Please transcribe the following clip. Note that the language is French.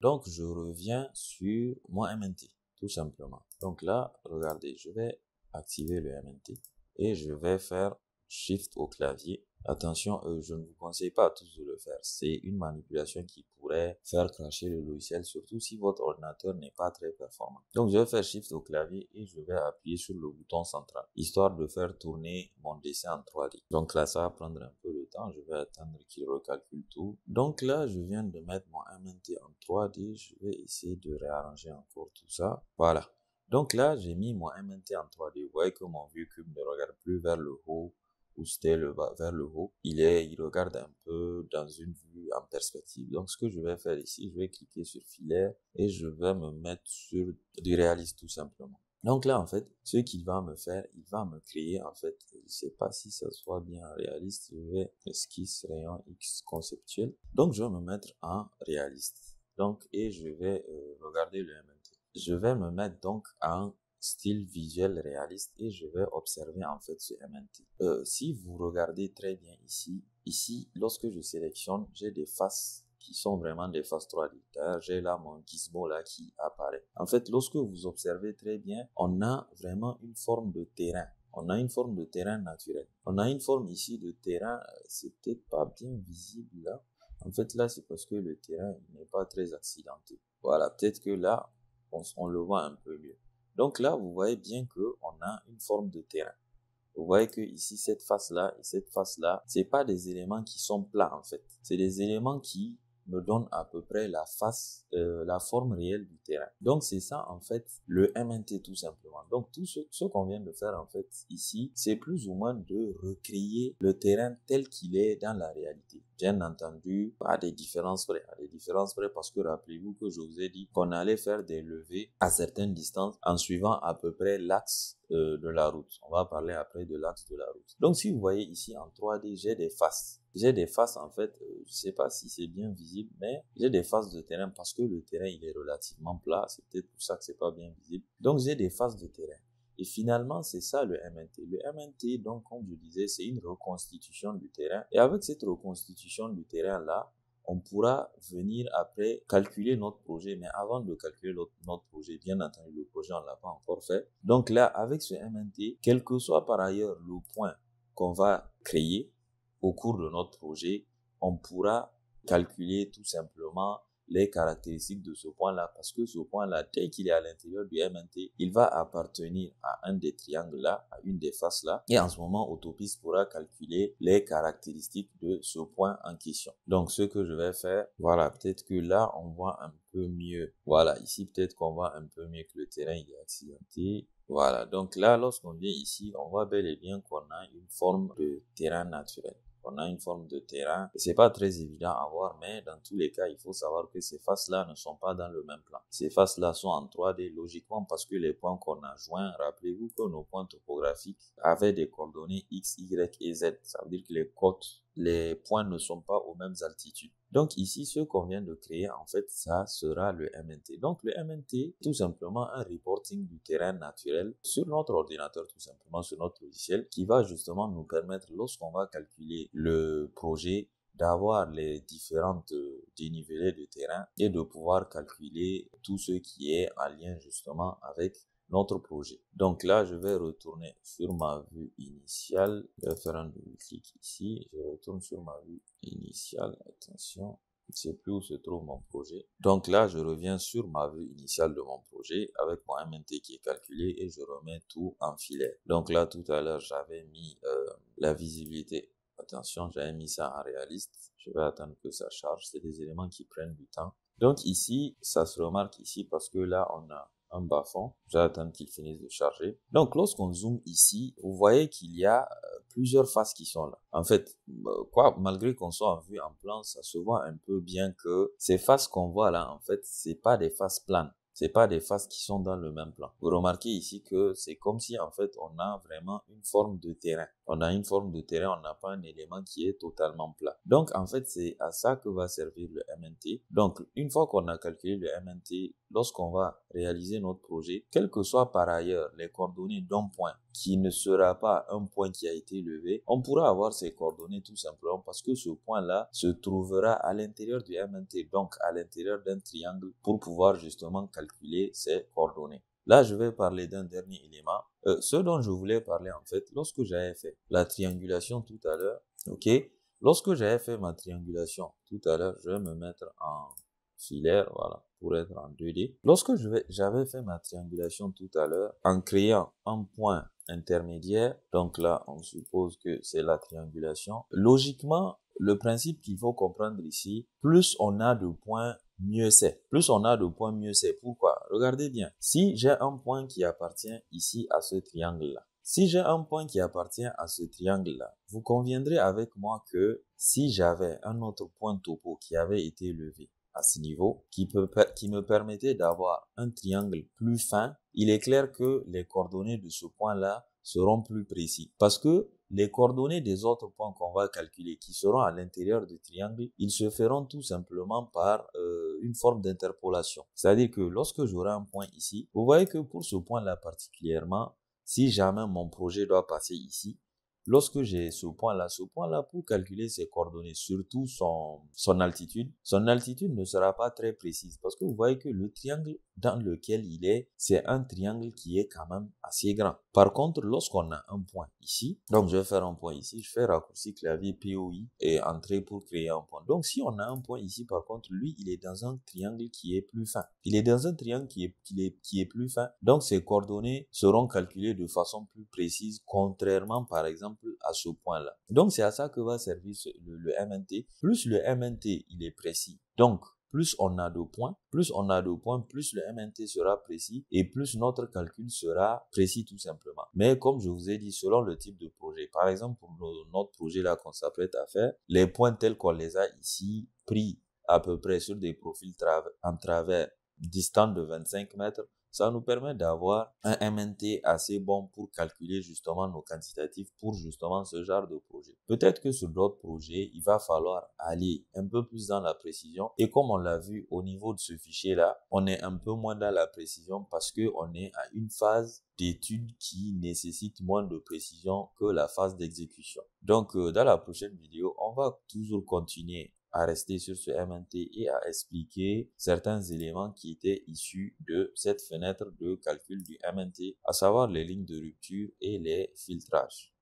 Donc, je reviens sur mon MNT, tout simplement. Donc là, regardez, je vais activer le MNT et je vais faire Shift au clavier. Attention, euh, je ne vous conseille pas tous de le faire. C'est une manipulation qui pourrait faire cracher le logiciel, surtout si votre ordinateur n'est pas très performant. Donc, je vais faire Shift au clavier et je vais appuyer sur le bouton central, histoire de faire tourner mon dessin en 3D. Donc là, ça va prendre un peu temps, je vais attendre qu'il recalcule tout. Donc là, je viens de mettre mon MNT en 3D, je vais essayer de réarranger encore tout ça. Voilà. Donc là, j'ai mis mon MNT en 3D. Vous voyez que mon vieux cube ne regarde plus vers le haut ou c'était le bas, vers le haut. Il est, il regarde un peu dans une vue en perspective. Donc ce que je vais faire ici, je vais cliquer sur filaire et je vais me mettre sur du réaliste tout simplement. Donc là, en fait, ce qu'il va me faire, il va me créer, en fait, je ne sais pas si ça soit bien réaliste, je vais esquisse rayon X conceptuel. Donc, je vais me mettre en réaliste. Donc, et je vais euh, regarder le MNT. Je vais me mettre donc en style visuel réaliste et je vais observer en fait ce MNT. Euh, si vous regardez très bien ici, ici, lorsque je sélectionne, j'ai des faces qui sont vraiment des phases 3 j'ai là mon gizmo là qui apparaît. En fait, lorsque vous observez très bien, on a vraiment une forme de terrain. On a une forme de terrain naturel. On a une forme ici de terrain, euh, c'était pas bien visible là. En fait, là, c'est parce que le terrain n'est pas très accidenté. Voilà, peut-être que là, on, le voit un peu mieux. Donc là, vous voyez bien que on a une forme de terrain. Vous voyez que ici, cette face-là et cette face-là, c'est pas des éléments qui sont plats, en fait. C'est des éléments qui me donne à peu près la face, euh, la forme réelle du terrain. Donc c'est ça en fait le MNT tout simplement. Donc tout ce, qu'on vient de faire en fait ici, c'est plus ou moins de recréer le terrain tel qu'il est dans la réalité. Bien entendu, pas des différences près, des différences près parce que rappelez-vous que je vous ai dit qu'on allait faire des levées à certaines distances en suivant à peu près l'axe euh, de la route. On va parler après de l'axe de la route. Donc si vous voyez ici en 3D, j'ai des faces j'ai des faces en fait, euh, je sais pas si c'est bien visible, mais j'ai des faces de terrain parce que le terrain il est relativement plat, c'est peut-être pour ça que c'est pas bien visible. Donc j'ai des faces de terrain. Et finalement, c'est ça le MNT. Le MNT, donc, comme je disais, c'est une reconstitution du terrain. Et avec cette reconstitution du terrain-là, on pourra venir après calculer notre projet. Mais avant de calculer notre projet, bien entendu, le projet, on ne l'a pas encore fait. Donc là, avec ce MNT, quel que soit par ailleurs le point qu'on va créer, au cours de notre projet, on pourra calculer tout simplement les caractéristiques de ce point-là, parce que ce point-là, dès qu'il est à l'intérieur du MNT, il va appartenir à un des triangles-là, à une des faces-là, et en ce moment, Autopiste pourra calculer les caractéristiques de ce point en question. Donc, ce que je vais faire, voilà, peut-être que là, on voit un peu mieux. Voilà, ici, peut-être qu'on voit un peu mieux que le terrain, est accidenté. Voilà, donc là, lorsqu'on vient ici, on voit bel et bien qu'on a une forme de terrain naturel on a une forme de terrain. C'est pas très évident à voir, mais dans tous les cas, il faut savoir que ces faces-là ne sont pas dans le même plan. Ces faces-là sont en 3D logiquement parce que les points qu'on a joints, rappelez-vous que nos points topographiques avaient des coordonnées x, y et z. Ça veut dire que les côtes les points ne sont pas aux mêmes altitudes. Donc ici, ce qu'on vient de créer, en fait, ça sera le MNT. Donc le MNT, tout simplement un reporting du terrain naturel sur notre ordinateur, tout simplement sur notre logiciel, qui va justement nous permettre, lorsqu'on va calculer le projet, d'avoir les différentes euh, dénivelés de terrain et de pouvoir calculer tout ce qui est en lien justement avec notre projet. Donc là, je vais retourner sur ma vue initiale. Je vais faire un double-clic ici. Je retourne sur ma vue initiale. Attention, je ne sais plus où se trouve mon projet. Donc là, je reviens sur ma vue initiale de mon projet avec mon MNT qui est calculé et je remets tout en filet. Donc là, tout à l'heure, j'avais mis euh, la visibilité. Attention, j'avais mis ça en réaliste. Je vais attendre que ça charge. C'est des éléments qui prennent du temps. Donc ici, ça se remarque ici parce que là, on a en bas-fond. J'attends qu'il finisse de charger. Donc, lorsqu'on zoome ici, vous voyez qu'il y a euh, plusieurs faces qui sont là. En fait, euh, quoi, malgré qu'on soit en vue en plan, ça se voit un peu bien que ces faces qu'on voit là, en fait, c'est pas des faces planes. C'est pas des faces qui sont dans le même plan. Vous remarquez ici que c'est comme si, en fait, on a vraiment une forme de terrain on a une forme de terrain, on n'a pas un élément qui est totalement plat. Donc en fait, c'est à ça que va servir le MNT. Donc une fois qu'on a calculé le MNT, lorsqu'on va réaliser notre projet, quelles que soient par ailleurs les coordonnées d'un point qui ne sera pas un point qui a été levé, on pourra avoir ces coordonnées tout simplement parce que ce point-là se trouvera à l'intérieur du MNT, donc à l'intérieur d'un triangle pour pouvoir justement calculer ces coordonnées. Là, je vais parler d'un dernier élément. Euh, ce dont je voulais parler, en fait, lorsque j'avais fait la triangulation tout à l'heure, ok Lorsque j'avais fait ma triangulation tout à l'heure, je vais me mettre en filaire, voilà, pour être en 2D. Lorsque j'avais fait ma triangulation tout à l'heure, en créant un point intermédiaire, donc là, on suppose que c'est la triangulation, logiquement, le principe qu'il faut comprendre ici, plus on a de points mieux c'est. Plus on a de points, mieux c'est. Pourquoi Regardez bien. Si j'ai un point qui appartient ici à ce triangle-là, si j'ai un point qui appartient à ce triangle-là, vous conviendrez avec moi que si j'avais un autre point topo qui avait été levé à ce niveau, qui, peut, qui me permettait d'avoir un triangle plus fin, il est clair que les coordonnées de ce point-là seront plus précis. Parce que les coordonnées des autres points qu'on va calculer, qui seront à l'intérieur du triangle, ils se feront tout simplement par euh, une forme d'interpolation. C'est-à-dire que lorsque j'aurai un point ici, vous voyez que pour ce point-là particulièrement, si jamais mon projet doit passer ici, Lorsque j'ai ce point-là, ce point-là, pour calculer ses coordonnées, surtout son, son altitude, son altitude ne sera pas très précise parce que vous voyez que le triangle dans lequel il est, c'est un triangle qui est quand même assez grand. Par contre, lorsqu'on a un point ici, donc je vais faire un point ici, je fais raccourci clavier POI et entrée pour créer un point. Donc si on a un point ici, par contre, lui, il est dans un triangle qui est plus fin. Il est dans un triangle qui est, qui est, qui est plus fin. Donc ses coordonnées seront calculées de façon plus précise, contrairement par exemple à ce point-là. Donc c'est à ça que va servir le, MNT. Plus le MNT, il est précis. Donc, plus on a de points, plus on a de points, plus le MNT sera précis et plus notre calcul sera précis tout simplement. Mais comme je vous ai dit, selon le type de projet, par exemple pour notre projet là qu'on s'apprête à faire, les points tels qu'on les a ici pris à peu près sur des profils en travers distants de 25 mètres, ça nous permet d'avoir un MNT assez bon pour calculer justement nos quantitatifs pour justement ce genre de projet. Peut-être que sur d'autres projets, il va falloir aller un peu plus dans la précision. Et comme on l'a vu au niveau de ce fichier-là, on est un peu moins dans la précision parce qu'on est à une phase d'étude qui nécessite moins de précision que la phase d'exécution. Donc, euh, dans la prochaine vidéo, on va toujours continuer à rester sur ce MNT et à expliquer certains éléments qui étaient issus de cette fenêtre de calcul du MNT, à savoir les lignes de rupture et les filtrages.